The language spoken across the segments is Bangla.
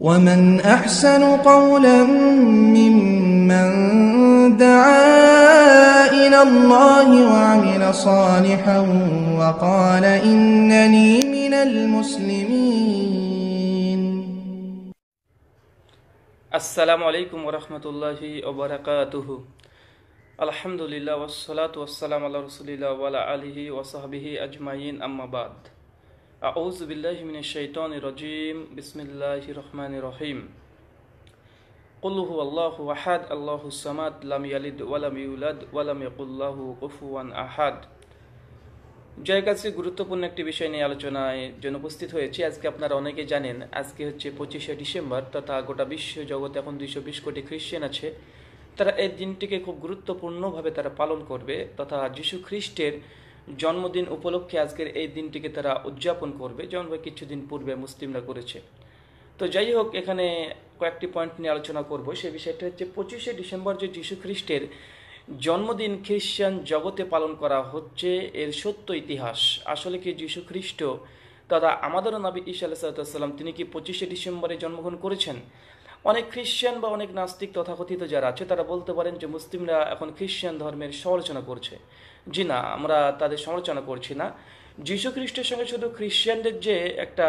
ومن أحسن قولا ممن دعا إلى الله وعمل صالحا وقال إنني من المسلمين السلام عليكم ورحمة الله وبركاته الحمد لله والصلاة والسلام على رسول الله وعلى آله وصحبه أجمعين أما بعد আউজ বিল্লাহ মিনে শৈতন রজিম বিসমিল্লাহ রহমান রহিম কুলহু আল্লাহ আহাদ আল্লাহ সামাদ লাম ইয়ালিদ ওয়ালাম ইউলাদ ওয়ালাম ইয়াকুল্লাহু কুফুয়ান আহাদ জয় কাছে গুরুত্বপূর্ণ একটি বিষয় নিয়ে আলোচনায় জন্য উপস্থিত হয়েছি আজকে আপনারা অনেকে জানেন আজকে হচ্ছে পঁচিশে ডিসেম্বর তথা গোটা বিশ্ব জগতে এখন দুইশো বিশ কোটি খ্রিস্টান আছে তারা এই দিনটিকে খুব গুরুত্বপূর্ণভাবে তারা পালন করবে তথা যীশু খ্রিস্টের জন্মদিন উপলক্ষে আজকের এই দিনটিকে তারা উদযাপন করবে যেমন কিছুদিন পূর্বে মুসলিমরা করেছে তো যাই হোক এখানে কয়েকটি পয়েন্ট নিয়ে আলোচনা করব সে বিষয়টা হচ্ছে পঁচিশে ডিসেম্বর যে যীশু খ্রিস্টের জন্মদিন খ্রিস্টান জগতে পালন করা হচ্ছে এর সত্য ইতিহাস আসলে কি যীশু খ্রিস্ট তথা আমাদেরও নবী ইসা সাল্লাম তিনি কি পঁচিশে ডিসেম্বরে জন্মগ্রহণ করেছেন অনেক খ্রিশ্চান বা অনেক নাস্তিক তথাকথিত যারা আছে তারা বলতে পারেন যে মুসলিমরা এখন খ্রিশ্চান ধর্মের সমালোচনা করছে জি না আমরা তাদের সমালোচনা করছি না যীশু খ্রিস্টের সঙ্গে শুধু খ্রিশ্চানদের যে একটা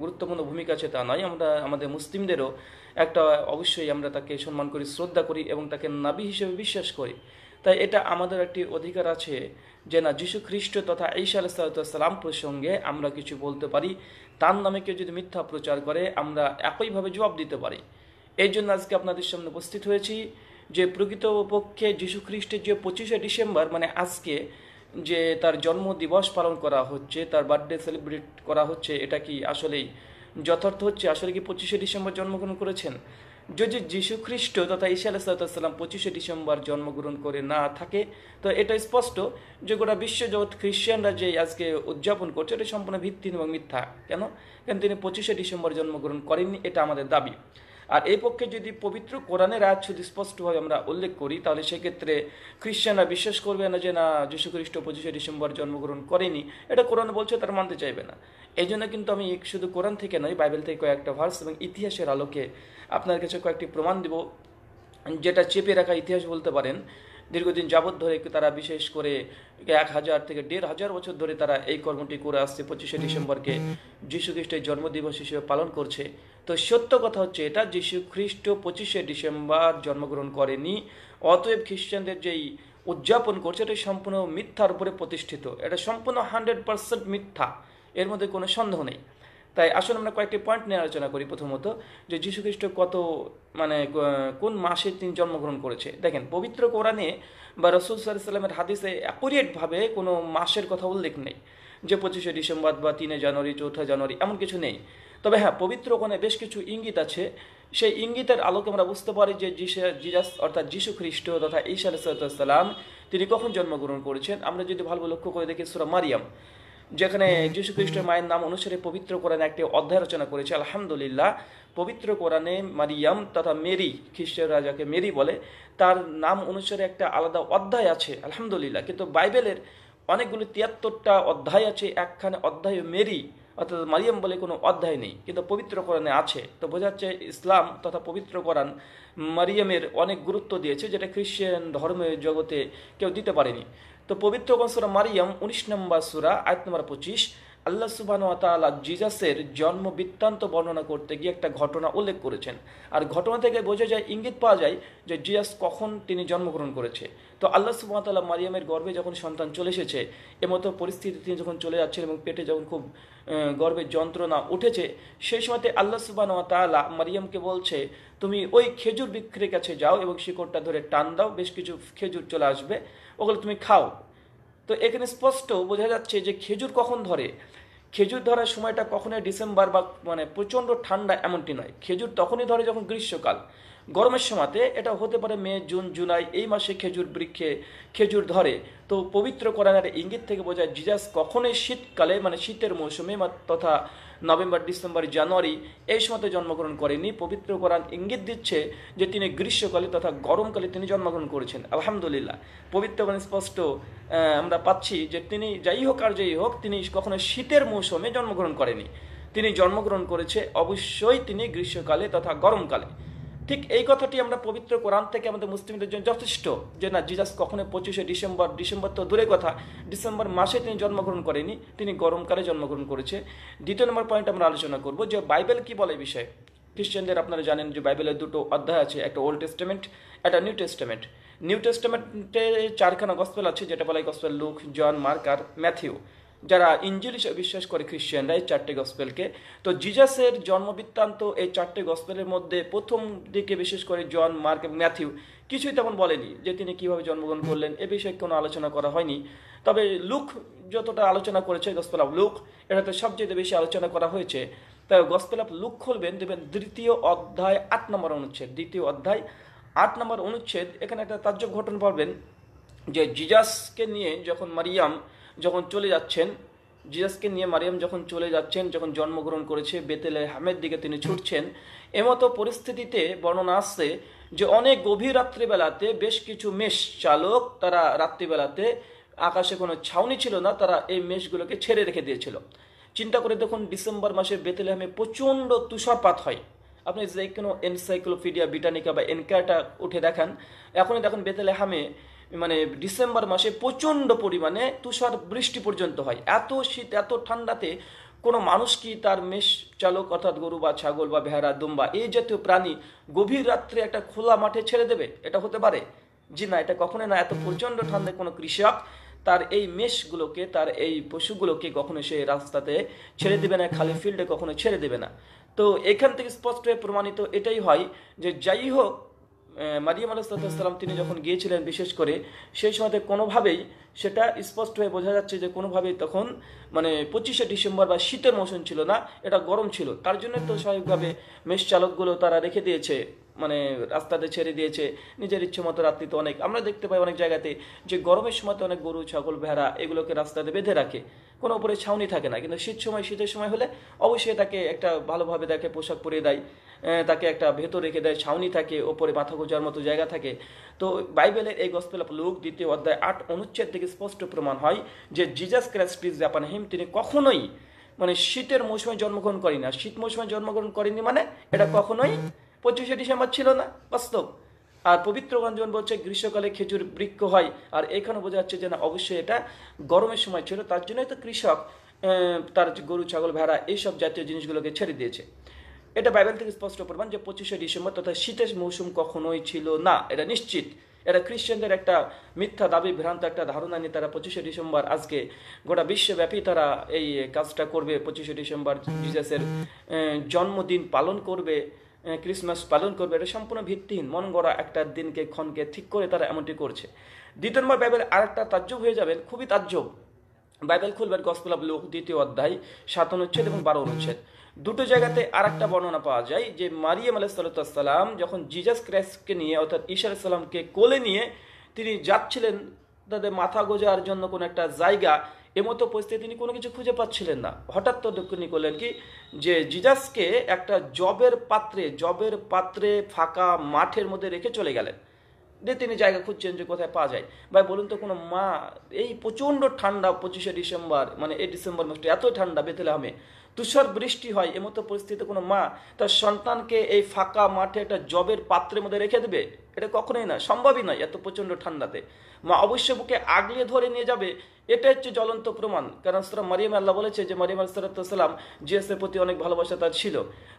গুরুত্বপূর্ণ ভূমিকা আছে তা নয় আমরা আমাদের মুসলিমদেরও একটা অবশ্যই আমরা তাকে সম্মান করি শ্রদ্ধা করি এবং তাকে নাবি হিসেবে বিশ্বাস করি তাই এটা আমাদের একটি অধিকার আছে যে না যীশু খ্রিস্ট তথা ঈশা আলাইসালাম প্রসঙ্গে আমরা কিছু বলতে পারি তার নামে কেউ যদি মিথ্যা প্রচার করে আমরা একইভাবে জবাব দিতে পারি এই জন্য আজকে আপনাদের সামনে উপস্থিত হয়েছি যে প্রকৃতপক্ষে যীশু খ্রিস্টের যে পঁচিশে ডিসেম্বর মানে আজকে যে তার জন্ম দিবস পালন করা হচ্ছে তার বার্থডে সেলিব্রেট করা হচ্ছে এটা কি আসলেই যথার্থ হচ্ছে আসলে কি পঁচিশে ডিসেম্বর জন্মগ্রহণ করেছেন যদি যীশু খ্রিস্ট তথা ঈশা আলাহিসাল্লাম পঁচিশে ডিসেম্বর জন্মগ্রহণ করে না থাকে তো এটা স্পষ্ট যে গোটা বিশ্বজগৎ খ্রিস্টানরা যে আজকে উদযাপন করছে এটা সম্পূর্ণ ভিত্তিহীন এবং মিথ্যা কেন কেন তিনি পঁচিশে ডিসেম্বর জন্মগ্রহণ করেননি এটা আমাদের দাবি আর এই পক্ষে যদি পবিত্র কোরআনের আয়াত যদি স্পষ্টভাবে আমরা উল্লেখ করি তাহলে সেক্ষেত্রে খ্রিস্টানরা বিশ্বাস করবে না যে না যীশুখ্রিস্ট পঁচিশে ডিসেম্বর জন্মগ্রহণ করেনি এটা কোরআন বলছে তার মানতে চাইবে না এই জন্য কিন্তু আমি শুধু কোরআন থেকে নয় বাইবেল থেকে কয়েকটা ভার্স এবং ইতিহাসের আলোকে আপনার কাছে কয়েকটি প্রমাণ দেব যেটা চেপে রাখা ইতিহাস বলতে পারেন দীর্ঘদিন যাবৎ ধরে তারা বিশেষ করে এক হাজার থেকে দেড় হাজার বছর ধরে তারা এই কর্মটি করে আসছে পঁচিশে ডিসেম্বরকে যীশু খ্রিস্টের জন্মদিবস হিসেবে পালন করছে তো সত্য কথা হচ্ছে এটা যীশু খ্রিস্ট পঁচিশে ডিসেম্বর জন্মগ্রহণ করেনি অতএব খ্রিস্টানদের যেই উদযাপন করছে এটা সম্পূর্ণ মিথ্যার উপরে প্রতিষ্ঠিত এটা সম্পূর্ণ হান্ড্রেড পার্সেন্ট মিথ্যা এর মধ্যে কোনো সন্দেহ নেই তাই আসলে আমরা কয়েকটি পয়েন্ট নিয়ে আলোচনা করি প্রথমত যে যীশুখ্রিস্ট কত মানে কোন মাসে তিনি জন্মগ্রহণ করেছে দেখেন পবিত্র কোরআনে বা রসুল সাল্লামের হাদিসে অ্যাকুরিয়েটভাবে কোনো মাসের কথা উল্লেখ নেই যে পঁচিশে ডিসেম্বর বা তিনে জানুয়ারি চৌঠা জানুয়ারি এমন কিছু নেই তবে হ্যাঁ পবিত্র কোণে বেশ কিছু ইঙ্গিত আছে সেই ইঙ্গিতের আলোকে আমরা বুঝতে পারি যে জিজাস অর্থাৎ যীশু খ্রিস্ট তথা ঈশা সাল্লাম তিনি কখন জন্মগ্রহণ করেছেন আমরা যদি ভালো লক্ষ্য করে দেখি সুরা মারিয়াম যেখানে যীশু খ্রিস্টের মায়ের নাম অনুসারে পবিত্র কোরআনে একটি অধ্যায় রচনা করেছে আলহামদুলিল্লাহ পবিত্র কোরআনে মারিয়াম তথা মেরি খ্রিস্টের রাজাকে মেরি বলে তার নাম অনুসারে একটা আলাদা অধ্যায় আছে আলহামদুলিল্লাহ কিন্তু বাইবেলের অনেকগুলি তিয়াত্তরটা অধ্যায় আছে একখানে অধ্যায় মেরি অর্থাৎ মারিয়াম বলে কোনো অধ্যায় নেই কিন্তু পবিত্র কোরআনে আছে তো বোঝাচ্ছে ইসলাম তথা পবিত্র কোরআন মারিয়ামের অনেক গুরুত্ব দিয়েছে যেটা খ্রিস্টান ধর্মের জগতে কেউ দিতে পারেনি তো পবিত্র কনসুরা মারিয়াম উনিশ নম্বর সুরা আয়ত নম্বর পঁচিশ আল্লাহ সুবাহ তালা জিজাসের জন্ম বৃত্তান্ত বর্ণনা করতে গিয়ে একটা ঘটনা উল্লেখ করেছেন আর ঘটনা থেকে বোঝা যায় ইঙ্গিত পাওয়া যায় যে জিজাস কখন তিনি জন্মগ্রহণ করেছে তো আল্লাহ সুবাহতাল্লাহ মারিয়ামের গর্বে যখন সন্তান চলে এসেছে এমতো পরিস্থিতি তিনি যখন চলে যাচ্ছেন এবং পেটে যখন খুব গর্বের যন্ত্রণা উঠেছে সেই সময়তে আল্লাহ সুবাহ মারিয়ামকে বলছে তুমি ওই খেজুর বিক্রির কাছে যাও এবং শিকড়টা ধরে টান দাও বেশ কিছু খেজুর চলে আসবে ওগুলো তুমি খাও তো এখানে স্পষ্ট বোঝা যাচ্ছে যে খেজুর কখন ধরে খেজুর ধরার সময়টা কখনোই ডিসেম্বর বা মানে প্রচণ্ড ঠান্ডা এমনটি নয় খেজুর তখনই ধরে যখন গ্রীষ্মকাল গরমের সময়তে এটা হতে পারে মে জুন জুলাই এই মাসে খেজুর বৃক্ষে খেজুর ধরে তো পবিত্র কোরআনের ইঙ্গিত থেকে বোঝায় জিজাস কখনোই শীতকালে মানে শীতের মৌসুমে তথা নভেম্বর ডিসেম্বর জানুয়ারি এই সময়তে জন্মগ্রহণ করেনি পবিত্র কোরআন ইঙ্গিত দিচ্ছে যে তিনি গ্রীষ্মকালে তথা গরমকালে তিনি জন্মগ্রহণ করেছেন আলহামদুলিল্লাহ পবিত্র কোরআন স্পষ্ট আমরা পাচ্ছি যে তিনি যাই হোক আর যাই হোক তিনি কখনো শীতের মৌসুমে জন্মগ্রহণ করেনি তিনি জন্মগ্রহণ করেছে অবশ্যই তিনি গ্রীষ্মকালে তথা গরমকালে ঠিক এই কথাটি আমরা পবিত্র কোরআন থেকে আমাদের মুসলিমদের জন্য যথেষ্ট যে না জিজাস কখনো পঁচিশে ডিসেম্বর ডিসেম্বর তো দূরে কথা ডিসেম্বর মাসে তিনি জন্মগ্রহণ করেনি তিনি গরমকালে জন্মগ্রহণ করেছে দ্বিতীয় নম্বর পয়েন্ট আমরা আলোচনা করব যে বাইবেল কি বলে বিষয়ে খ্রিস্টানদের আপনারা জানেন যে বাইবেলের দুটো অধ্যায় আছে একটা ওল্ড টেস্টামেন্ট একটা নিউ টেস্টামেন্ট নিউ টেস্টামেন্টে চারখানা গসপেল আছে যেটা বলা হয় গসপেল লুক জন মার্ক আর ম্যাথিউ যারা ইঞ্জিল হিসেবে বিশ্বাস করে এই চারটে গসপেলকে তো জিজাসের জন্মবৃত্তান্ত এই চারটে গসপেলের মধ্যে প্রথম দিকে বিশেষ করে জন মার্ক এবং ম্যাথিউ কিছুই তেমন বলেনি যে তিনি কিভাবে জন্মগ্রহণ করলেন এ বিষয়ে কোনো আলোচনা করা হয়নি তবে লুক যতটা আলোচনা করেছে গসপেল অফ লুক এটাতে সবচেয়ে বেশি আলোচনা করা হয়েছে তাই গসপেল অফ লুক খুলবেন দেবেন দ্বিতীয় অধ্যায় আট নম্বর অনুচ্ছেদ দ্বিতীয় অধ্যায় আট নম্বর অনুচ্ছেদ এখানে একটা তাজ্জব ঘটনা পড়বেন যে জিজাসকে নিয়ে যখন মারিয়াম যখন চলে যাচ্ছেন জিজাসকে নিয়ে মারিয়াম যখন চলে যাচ্ছেন যখন জন্মগ্রহণ করেছে বেতেলে হামের দিকে তিনি ছুটছেন এমতো পরিস্থিতিতে বর্ণনা আসছে যে অনেক গভীর রাত্রিবেলাতে বেশ কিছু মেষ চালক তারা রাত্রিবেলাতে আকাশে কোনো ছাউনি ছিল না তারা এই মেষগুলোকে ছেড়ে রেখে দিয়েছিল চিন্তা করে দেখুন ডিসেম্বর মাসে বেতেলেহামে প্রচণ্ড তুষারপাত হয় আপনি যে কোনো এনসাইক্লোপিডিয়া ব্রিটানিকা বা এনকায়াটা উঠে দেখান এখনই দেখুন হামে মানে ডিসেম্বর মাসে প্রচণ্ড পরিমাণে তুষার বৃষ্টি পর্যন্ত হয় এত শীত এত ঠান্ডাতে কোনো মানুষ কি তার মেষ চালক অর্থাৎ গরু বা ছাগল বা ভেড়া দুম্বা এই জাতীয় প্রাণী গভীর রাত্রে একটা খোলা মাঠে ছেড়ে দেবে এটা হতে পারে জি না এটা কখনোই না এত প্রচণ্ড ঠান্ডায় কোনো কৃষক তার এই মেষগুলোকে তার এই পশুগুলোকে কখনো সে রাস্তাতে ছেড়ে দেবে না খালি ফিল্ডে কখনো ছেড়ে দেবে না তো এখান থেকে স্পষ্ট প্রমাণিত এটাই হয় যে যাই হোক মারিয়াম আলাইসালাম তিনি যখন গিয়েছিলেন বিশেষ করে সেই সময়তে কোনোভাবেই সেটা স্পষ্ট হয়ে বোঝা যাচ্ছে যে কোনোভাবেই তখন মানে পঁচিশে ডিসেম্বর বা শীতের মৌসুম ছিল না এটা গরম ছিল তার জন্য তো স্বাভাবিকভাবে মেষ চালকগুলো তারা রেখে দিয়েছে মানে রাস্তাতে ছেড়ে দিয়েছে নিজের ইচ্ছে মতো রাত্রিতে অনেক আমরা দেখতে পাই অনেক জায়গাতে যে গরমের সময়তে অনেক গরু ছাগল ভেড়া এগুলোকে রাস্তাতে বেঁধে রাখে কোনো উপরে ছাউনি থাকে না কিন্তু শীত সময় শীতের সময় হলে অবশ্যই তাকে একটা ভালোভাবে তাকে পোশাক পরিয়ে দেয় তাকে একটা ভেতর রেখে দেয় ছাউনি থাকে ওপরে মাথা গোজার মতো জায়গা থাকে তো বাইবেলের এই গসপেল অফ লুক দ্বিতীয় অধ্যায় আট অনুচ্ছেদ থেকে স্পষ্ট প্রমাণ হয় যে জিজাস ক্রাইস্ট ইজ জাপান হিম তিনি কখনোই মানে শীতের মৌসুমে জন্মগ্রহণ করি না শীত মৌসুমে জন্মগ্রহণ করেনি মানে এটা কখনোই পঁচিশে ডিসেম্বর ছিল না বাস্তব আর পবিত্র গঞ্জন বলছে গ্রীষ্মকালে খেজুর বৃক্ষ হয় আর এখানে বোঝা যাচ্ছে যে না অবশ্যই এটা গরমের সময় ছিল তার জন্যই তো কৃষক তার গরু ছাগল ভেড়া এইসব জাতীয় জিনিসগুলোকে ছেড়ে দিয়েছে এটা বাইবেল থেকে স্পষ্ট প্রমাণ যে পঁচিশে ডিসেম্বর তথা শীতের মৌসুম কখনোই ছিল না এটা নিশ্চিত এটা খ্রিশ্চানদের একটা মিথ্যা দাবি ভ্রান্ত একটা ধারণা নিয়ে তারা পঁচিশে ডিসেম্বর আজকে গোটা বিশ্বব্যাপী তারা এই কাজটা করবে পঁচিশে ডিসেম্বর জিজাসের জন্মদিন পালন করবে ক্রিসমাস পালন করবে এটা সম্পূর্ণ ভিত্তিহীন মন গড়া একটা দিনকে ক্ষণকে ঠিক করে তারা এমনটি করছে দ্বিতীয় নম্বর বাইবেল আর একটা তাজ্জব হয়ে যাবেন খুবই তাজ্জব বাইবেল খুলবেন গসপেল অব লোক দ্বিতীয় অধ্যায় সাত অনুচ্ছেদ এবং বারো অনুচ্ছেদ দুটো জায়গাতে আর একটা বর্ণনা পাওয়া যায় যে মারিয়াম আলাইসাল্লাম যখন জিজাস ক্রাইস্টকে নিয়ে অর্থাৎ ঈশা আলাইসাল্লামকে কোলে নিয়ে তিনি যাচ্ছিলেন তাদের মাথা গোজার জন্য কোনো একটা জায়গা এমতো পরিস্থিতি তিনি কোনো কিছু খুঁজে পাচ্ছিলেন না হঠাৎ তো তিনি করলেন কি যে জিজাসকে একটা জবের পাত্রে জবের পাত্রে ফাঁকা মাঠের মধ্যে রেখে চলে গেলেন যে তিনি জায়গা খুঁজছেন যে কোথায় পাওয়া যায় ভাই বলুন তো কোনো মা এই প্রচণ্ড ঠান্ডা পঁচিশে ডিসেম্বর মানে এই ডিসেম্বর মাসটা এত ঠান্ডা বেতলে আমি তুষার বৃষ্টি হয় এমত পরিস্থিতিতে কোনো মা তার সন্তানকে এই ফাঁকা মাঠে একটা জবের পাত্রের মধ্যে রেখে দেবে এটা কখনোই না সম্ভবই নয় এত প্রচণ্ড ঠান্ডাতে মা অবশ্য বুকে আগলে ধরে নিয়ে যাবে এটা হচ্ছে জ্বলন্ত প্রমাণ কারণ সুরা মারিয়াম আল্লাহ বলেছে যে মারিয়াম আলসালাম জিজাসের প্রতি অনেক ভালোবাসা তার ছিল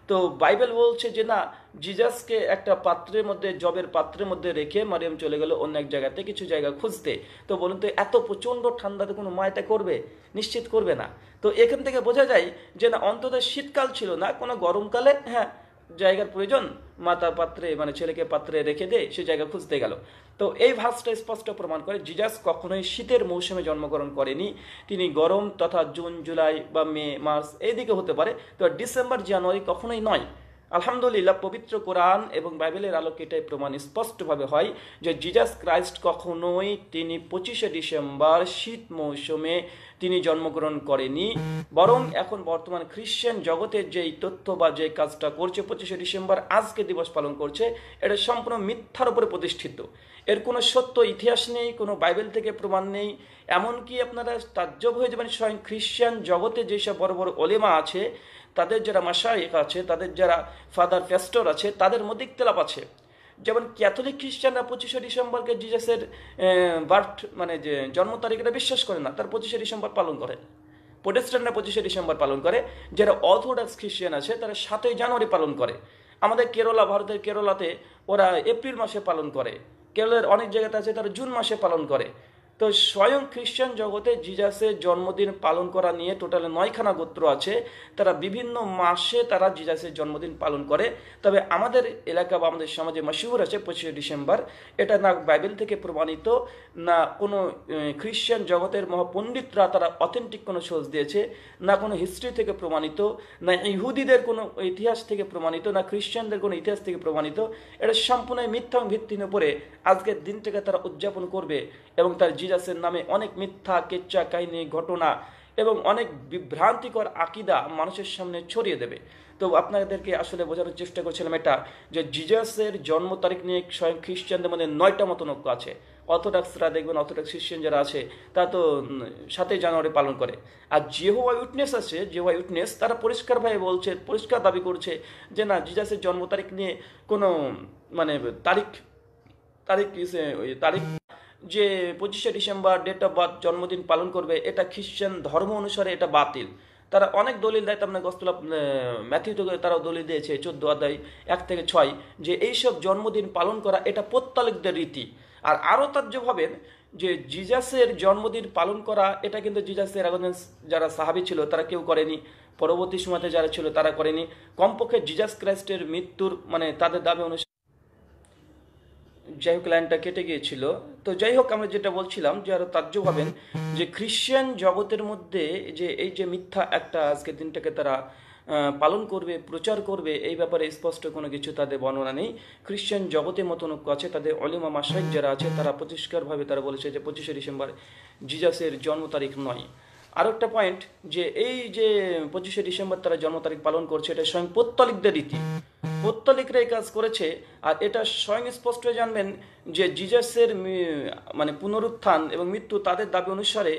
তো বাইবেল বলছে যে না জিজাসকে একটা পাত্রের মধ্যে জবের পাত্রের মধ্যে রেখে মারিয়াম চলে গেল অন্য এক জায়গাতে কিছু জায়গা খুঁজতে তো বলুন তো এত প্রচণ্ড ঠান্ডাতে কোনো মা এটা করবে নিশ্চিত করবে না তো এখান থেকে বোঝা যায় যে না অন্তত শীতকাল ছিল না কোনো গরমকালে হ্যাঁ জায়গার প্রয়োজন মাতা পাত্রে মানে ছেলেকে পাত্রে রেখে দিয়ে সে জায়গা খুঁজতে গেল তো এই ভাষটা স্পষ্ট প্রমাণ করে জিজাস কখনোই শীতের মৌসুমে জন্মগ্রহণ করেনি তিনি গরম তথা জুন জুলাই বা মে মার্চ এইদিকে হতে পারে তো ডিসেম্বর জানুয়ারি কখনোই নয় আলহামদুলিল্লাহ পবিত্র কোরআন এবং বাইবেলের আলোকে এটাই প্রমাণ স্পষ্টভাবে হয় যে জিজাস ক্রাইস্ট কখনোই তিনি পঁচিশে ডিসেম্বর শীত মৌসুমে তিনি জন্মগ্রহণ করেনি বরং এখন বর্তমান খ্রিশ্চান জগতের যে তথ্য বা যে কাজটা করছে পঁচিশে ডিসেম্বর আজকে দিবস পালন করছে এটা সম্পূর্ণ মিথ্যার উপরে প্রতিষ্ঠিত এর কোনো সত্য ইতিহাস নেই কোনো বাইবেল থেকে প্রমাণ নেই এমনকি আপনারা তাজ্জব হয়ে যাবেন স্বয়ং খ্রিশ্চান জগতে যেসব বড় বড় ওলেমা আছে তাদের যারা মাসায়েক আছে তাদের যারা ফাদার ফেস্টর আছে তাদের মধ্যে ইক্তলাপ আছে যেমন ক্যাথলিক খ্রিস্টানরা পঁচিশে ডিসেম্বরকে জিজাসের বার্থ মানে যে জন্ম তারিখটা বিশ্বাস করে না তার পঁচিশে ডিসেম্বর পালন করে প্রোটেস্ট্যান্টরা পঁচিশে ডিসেম্বর পালন করে যারা অর্থোডক্স খ্রিস্টান আছে তারা সাতই জানুয়ারি পালন করে আমাদের কেরলা ভারতের কেরলাতে ওরা এপ্রিল মাসে পালন করে কেরলের অনেক জায়গাতে আছে তারা জুন মাসে পালন করে তো স্বয়ং খ্রিস্টান জগতে জিজাসের জন্মদিন পালন করা নিয়ে টোটাল নয়খানা গোত্র আছে তারা বিভিন্ন মাসে তারা জিজাসের জন্মদিন পালন করে তবে আমাদের এলাকা বা আমাদের সমাজে মশহুর আছে পঁচিশে ডিসেম্বর এটা না বাইবেল থেকে প্রমাণিত না কোনো খ্রিস্টান জগতের মহাপণ্ডিতরা তারা অথেন্টিক কোনো সোজ দিয়েছে না কোনো হিস্ট্রি থেকে প্রমাণিত না ইহুদিদের কোনো ইতিহাস থেকে প্রমাণিত না খ্রিস্টানদের কোনো ইতিহাস থেকে প্রমাণিত এটা সম্পূর্ণ মিথ্যা ভিত্তির উপরে আজকের দিনটাকে তারা উদযাপন করবে এবং তার সিরাসের নামে অনেক মিথ্যা কেচ্ছা কাহিনী ঘটনা এবং অনেক বিভ্রান্তিকর আকিদা মানুষের সামনে ছড়িয়ে দেবে তো আপনাদেরকে আসলে বোঝানোর চেষ্টা করছিলাম এটা যে জিজাসের জন্ম তারিখ নিয়ে স্বয়ং খ্রিস্টানদের মধ্যে নয়টা মতনক্য আছে অর্থোডক্সরা দেখবেন অর্থোডক্স খ্রিস্টান যারা আছে তা তো সাতই জানুয়ারি পালন করে আর জেহুয়া উইটনেস আছে জেহুয়া উইটনেস তারা পরিষ্কারভাবে বলছে পরিষ্কার দাবি করছে যে না জিজাসের জন্ম তারিখ নিয়ে কোনো মানে তারিখ তারিখ তারিখ যে পঁচিশে ডিসেম্বর ডেট অফ বার্থ জন্মদিন পালন করবে এটা খ্রিশ্চান ধর্ম অনুসারে এটা বাতিল তারা অনেক দলিল দেয় তার গসপুল ম্যাথিউতে তারাও দলিল দিয়েছে চোদ্দ অধ্যায় এক থেকে ছয় যে এইসব জন্মদিন পালন করা এটা প্রত্যালিকদের রীতি আর আরও তার যে ভাবেন যে জিজাসের জন্মদিন পালন করা এটা কিন্তু জিজাসের আগুন যারা সাহাবি ছিল তারা কেউ করেনি পরবর্তী সময়তে যারা ছিল তারা করেনি কমপক্ষে জিজাস ক্রাইস্টের মৃত্যুর মানে তাদের দাবি অনুসারে যাই হোক লাইনটা কেটে গিয়েছিল তো যাই হোক আমরা যেটা বলছিলাম যে আরো তার্য ভাবেন যে খ্রিশ্চিয়ান জগতের মধ্যে যে এই যে মিথ্যা একটা আজকের দিনটাকে তারা পালন করবে প্রচার করবে এই ব্যাপারে স্পষ্ট কোনো কিছু তাদের বর্ণনা নেই খ্রিশ্চান জগতে মতনক্য আছে তাদের অলিমা মাসাইক যারা আছে তারা পরিষ্কারভাবে তারা বলেছে যে পঁচিশে ডিসেম্বর জিজাসের জন্ম তারিখ নয় আরও একটা পয়েন্ট যে এই যে পঁচিশে ডিসেম্বর তারা জন্ম তারিখ পালন করছে এটা স্বয়ং প্রত্যালিকদের রীতি পত্তলিকরা এই কাজ করেছে আর এটা স্বয়ং স্পষ্ট জানবেন যে জিজাসের মানে পুনরুত্থান এবং মৃত্যু তাদের দাবি অনুসারে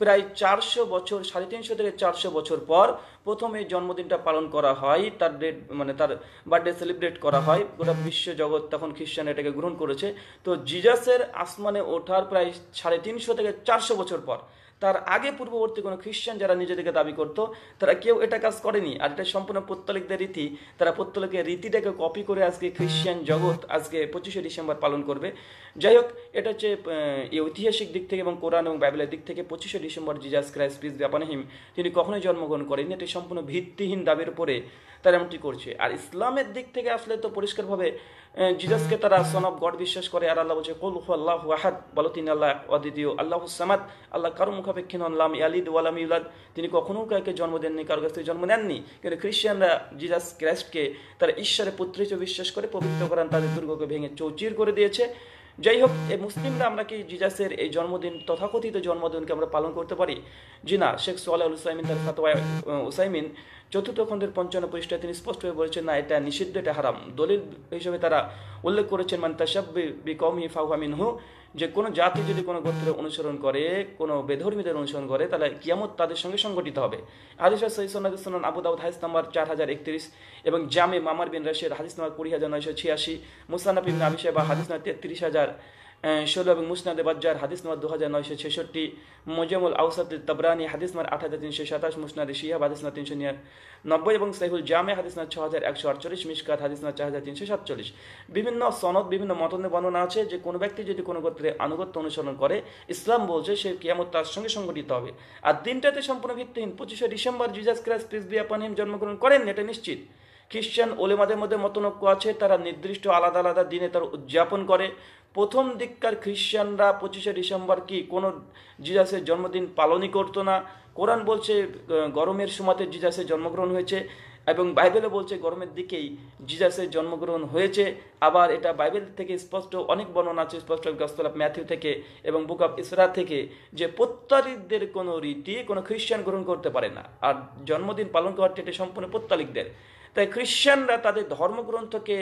প্রায় চারশো বছর সাড়ে তিনশো থেকে চারশো বছর পর প্রথম এই জন্মদিনটা পালন করা হয় তার ডেট মানে তার বার্থডে সেলিব্রেট করা হয় গোটা বিশ্ব জগৎ তখন খ্রিস্টান এটাকে গ্রহণ করেছে তো জিজাসের আসমানে ওঠার প্রায় সাড়ে তিনশো থেকে চারশো বছর পর তার আগে পূর্ববর্তী কোনো খ্রিস্টান যারা নিজেদেরকে দাবি করতো তারা কেউ এটা কাজ করেনি আর এটা সম্পূর্ণ পত্তলিকদের রীতি তারা পত্তলিকের রীতিটাকে কপি করে আজকে খ্রিস্টান জগৎ আজকে পঁচিশে ডিসেম্বর পালন করবে যাই হোক এটা হচ্ছে ঐতিহাসিক দিক থেকে এবং কোরআন এবং বাইবেলের দিক থেকে পঁচিশে ডিসেম্বর জিজাস ক্রাইস্ট পিস জাপানহিম তিনি কখনোই জন্মগ্রহণ করেননি এটি সম্পূর্ণ ভিত্তিহীন দাবির উপরে তারা এমনটি করছে আর ইসলামের দিক থেকে আসলে তো পরিষ্কারভাবে জিজাসকে তারা সন অফ গড বিশ্বাস করে আর আল্লাহ বলছে কল হু আল্লাহ আহাদ বলো তিনি আল্লাহ অদ্বিতীয় আল্লাহ সামাদ আল্লাহ কারো মুখাপেক্ষী নন লাম ইয়ালিদ ওয়ালাম ইউলাদ তিনি কখনো কাউকে জন্ম দেননি কারো কাছ থেকে জন্ম নেননি কিন্তু খ্রিস্টানরা জিজাস ক্রাইস্টকে তারা ঈশ্বরের পুত্র হিসেবে বিশ্বাস করে পবিত্র করেন তাদের দুর্গকে ভেঙে চৌচির করে দিয়েছে যাই হোক এই মুসলিমরা আমরা কি জিজাসের এই জন্মদিন তথাকথিত জন্মদিনকে আমরা পালন করতে পারি জি না শেখ সোয়াল উসাইমিন তার ফাতোয়া উসাইমিন চতুর্থ খণ্ডের পঞ্চান্ন পৃষ্ঠায় তিনি স্পষ্টভাবে বলেছেন না এটা নিষিদ্ধ এটা হারাম দলিল হিসেবে তারা উল্লেখ করেছেন মানে তাসাব্বি বি কৌমি ফাহুয়া মিনহু যে কোনো জাতি যদি কোনো গোত্রের অনুসরণ করে কোনো বেধর্মীদের অনুসরণ করে তাহলে কিয়ামত তাদের সঙ্গে সংগঠিত হবে হাদিস সৈসনান আবু দাউদ হাদিস নাম্বার চার হাজার একত্রিশ এবং জামে মামার বিন রাশেদ হাদিস নাম্বার কুড়ি হাজার নয়শো ছিয়াশি মুসানাফিন বা হাদিস নাম্বার তেত্রিশ হাজার ষোলো এবং মুসনাদে বাজ্জার হাদিস নম্বর দু হাজার নয়শো ছেষট্টি মোজামুল আউসাদ তবরানি হাদিস নম্বর আট হাজার তিনশো সাতাশ মুসনাদে শিহাব হাদিস নম্বর তিনশো নব্বই এবং সাইফুল জামে হাদিস নম্বর ছ হাজার একশো আটচল্লিশ মিসকাত হাদিস নম্বর চার হাজার তিনশো সাতচল্লিশ বিভিন্ন সনদ বিভিন্ন মতনের বর্ণনা আছে যে কোনো ব্যক্তি যদি কোনো গোত্রে আনুগত্য অনুসরণ করে ইসলাম বলছে সে কেয়ামত তার সঙ্গে সংগঠিত হবে আর দিনটাতে সম্পূর্ণ ভিত্তিহীন পঁচিশে ডিসেম্বর জিজাস ক্রাইস্ট পিস হিম জন্মগ্রহণ করেন এটা নিশ্চিত খ্রিস্টান ওলেমাদের মধ্যে মতনক্য আছে তারা নির্দিষ্ট আলাদা আলাদা দিনে তার উদযাপন করে প্রথম দিককার খ্রিশ্চানরা পঁচিশে ডিসেম্বর কি কোনো জিজাসের জন্মদিন পালনই করতো না কোরআন বলছে গরমের সময়তে জিজাসের জন্মগ্রহণ হয়েছে এবং বাইবেলে বলছে গরমের দিকেই জিজাসের জন্মগ্রহণ হয়েছে আবার এটা বাইবেল থেকে স্পষ্ট অনেক বর্ণনা আছে স্পষ্ট গসপেল ম্যাথিউ থেকে এবং বুক অফ ইসরা থেকে যে প্রত্যালিকদের কোনো রীতি কোনো খ্রিস্টান গ্রহণ করতে পারে না আর জন্মদিন পালন করার এটা সম্পূর্ণ প্রত্যালিকদের তাই খ্রিশ্চানরা তাদের ধর্মগ্রন্থকে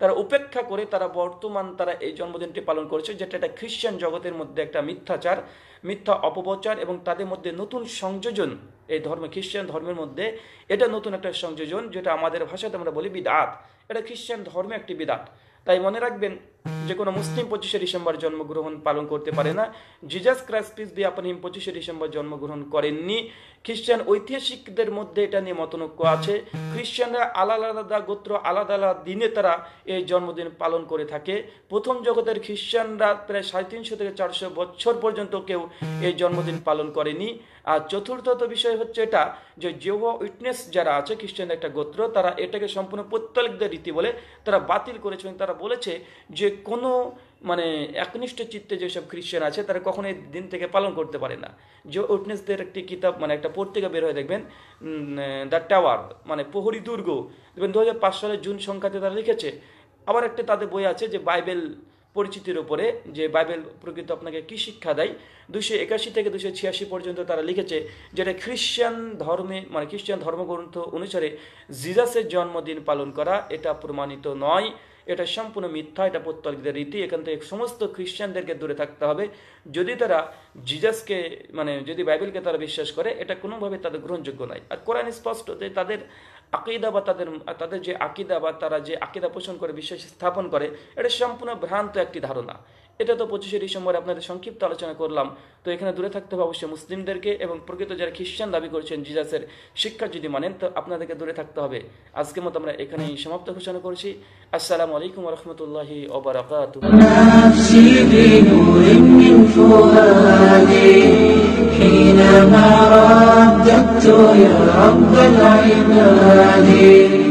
তারা উপেক্ষা করে তারা বর্তমান তারা এই জন্মদিনটি পালন করেছে যেটা একটা খ্রিশ্চান জগতের মধ্যে একটা মিথ্যাচার মিথ্যা অপপ্রচার এবং তাদের মধ্যে নতুন সংযোজন এই ধর্ম খ্রিশ্চান ধর্মের মধ্যে এটা নতুন একটা সংযোজন যেটা আমাদের ভাষাতে আমরা বলি বিদাত এটা খ্রিশ্চান ধর্মে একটি বিদাত তাই মনে রাখবেন যে কোনো মুসলিম পঁচিশে ডিসেম্বর জন্মগ্রহণ পালন করতে পারে না জিজাস ক্রাইস্ট পিস বি আপনি পঁচিশে ডিসেম্বর জন্মগ্রহণ করেননি খ্রিস্টান ঐতিহাসিকদের মধ্যে এটা নিয়ে মতনৈক্য আছে খ্রিস্টানরা আলাদা আলাদা গোত্র আলাদা আলাদা দিনে তারা এই জন্মদিন পালন করে থাকে প্রথম জগতের খ্রিস্টানরা প্রায় সাড়ে তিনশো থেকে চারশো বছর পর্যন্ত কেউ এই জন্মদিন পালন করেনি আর চতুর্থত বিষয় হচ্ছে এটা যে জেহ উইটনেস যারা আছে খ্রিস্টানদের একটা গোত্র তারা এটাকে সম্পূর্ণ পৌত্তলিকদের রীতি বলে তারা বাতিল করেছে তারা বলেছে যে কোনো মানে একনিষ্ঠ চিত্তে যেসব খ্রিশ্চান আছে তারা কখনো এই দিন থেকে পালন করতে পারে না যে ওটনেসদের একটি কিতাব মানে একটা পত্রিকা বের হয়ে দেখবেন দ্য টাওয়ার মানে প্রহরী দুর্গ দেখবেন দু সালের জুন সংখ্যাতে তারা লিখেছে আবার একটা তাদের বই আছে যে বাইবেল পরিচিতির ওপরে যে বাইবেল প্রকৃত আপনাকে কি শিক্ষা দেয় দুশো একাশি থেকে দুশো ছিয়াশি পর্যন্ত তারা লিখেছে যেটা খ্রিশ্চান ধর্মে মানে খ্রিশ্চান ধর্মগ্রন্থ অনুসারে জিজাসের জন্মদিন পালন করা এটা প্রমাণিত নয় এটা সম্পূর্ণ মিথ্যা এটা পত্তলিকদের রীতি এখান থেকে সমস্ত খ্রিস্টানদেরকে দূরে থাকতে হবে যদি তারা জিজাসকে মানে যদি বাইবেলকে তারা বিশ্বাস করে এটা কোনোভাবে তাদের গ্রহণযোগ্য নয় আর কোরআন স্পষ্ট যে তাদের আকিদা বা তাদের তাদের যে আকিদা বা তারা যে আকিদা পোষণ করে বিশ্বাস স্থাপন করে এটা সম্পূর্ণ ভ্রান্ত একটি ধারণা এটা তো পঁচিশে ডিসেম্বর আপনাদের সংক্ষিপ্ত আলোচনা করলাম তো এখানে দূরে থাকতে হবে অবশ্যই মুসলিমদেরকে এবং প্রকৃত যারা খ্রিস্টান দাবি করছেন জিজাসের শিক্ষা যদি মানেন তো আপনাদেরকে দূরে থাকতে হবে আজকে মতো আমরা এখানেই সমাপ্ত ঘোষণা করছি আসসালামু আলাইকুম রহমতুল্লাহি ওবরাকাত حينما رددت يا رب العباد